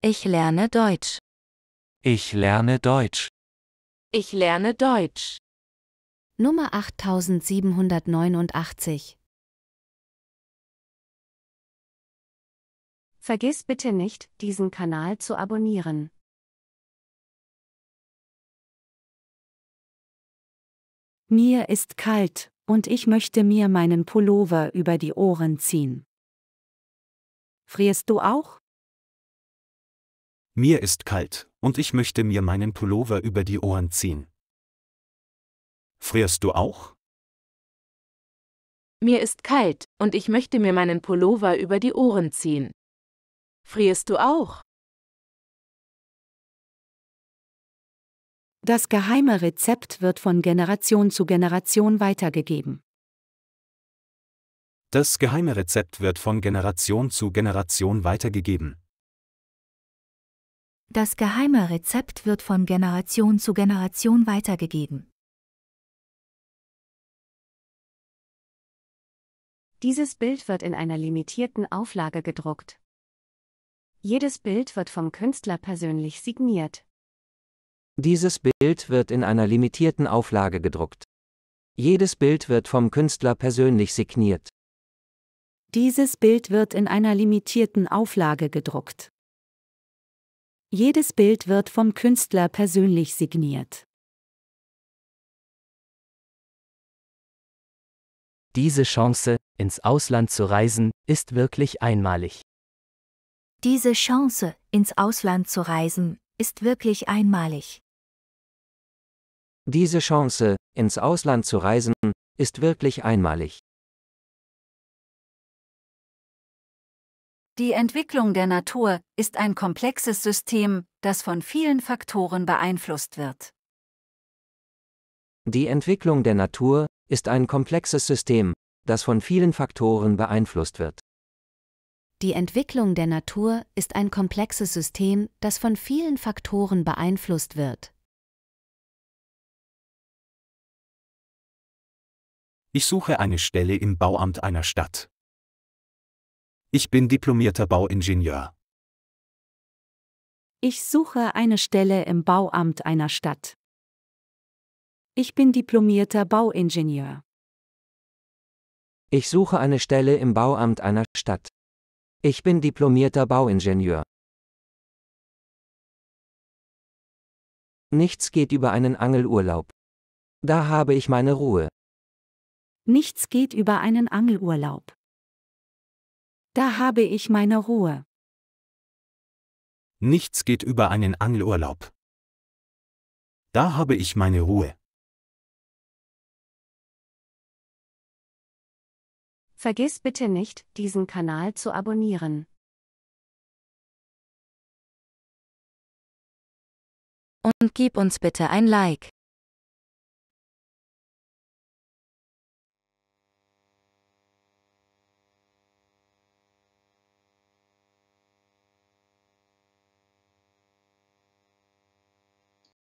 Ich lerne Deutsch. Ich lerne Deutsch. Ich lerne Deutsch. Nummer 8789. Vergiss bitte nicht, diesen Kanal zu abonnieren. Mir ist kalt, und ich möchte mir meinen Pullover über die Ohren ziehen. Frierst du auch? Mir ist kalt, und ich möchte mir meinen Pullover über die Ohren ziehen. Frierst du auch? Mir ist kalt, und ich möchte mir meinen Pullover über die Ohren ziehen. Frierst du auch? Das geheime Rezept wird von Generation zu Generation weitergegeben. Das geheime Rezept wird von Generation zu Generation weitergegeben. Das geheime Rezept wird von Generation zu Generation weitergegeben. Dieses Bild wird in einer limitierten Auflage gedruckt. Jedes Bild wird vom Künstler persönlich signiert. Dieses Bild wird in einer limitierten Auflage gedruckt. Jedes Bild wird vom Künstler persönlich signiert. Dieses Bild wird in einer limitierten Auflage gedruckt. Jedes Bild wird vom Künstler persönlich signiert. Diese Chance, ins Ausland zu reisen, ist wirklich einmalig. Diese Chance, ins Ausland zu reisen, ist wirklich einmalig. Diese Chance, ins Ausland zu reisen, ist wirklich einmalig. Die Entwicklung der Natur ist ein komplexes System, das von vielen Faktoren beeinflusst wird. Die Entwicklung der Natur ist ein komplexes System, das von vielen Faktoren beeinflusst wird. Die Entwicklung der Natur ist ein komplexes System, das von vielen Faktoren beeinflusst wird. Ich suche eine Stelle im Bauamt einer Stadt. Ich bin diplomierter Bauingenieur. Ich suche eine Stelle im Bauamt einer Stadt. Ich bin diplomierter Bauingenieur. Ich suche eine Stelle im Bauamt einer Stadt. Ich bin diplomierter Bauingenieur. Nichts geht über einen Angelurlaub. Da habe ich meine Ruhe. Nichts geht über einen Angelurlaub. Da habe ich meine Ruhe. Nichts geht über einen Angelurlaub. Da habe ich meine Ruhe. Vergiss bitte nicht, diesen Kanal zu abonnieren. Und gib uns bitte ein Like.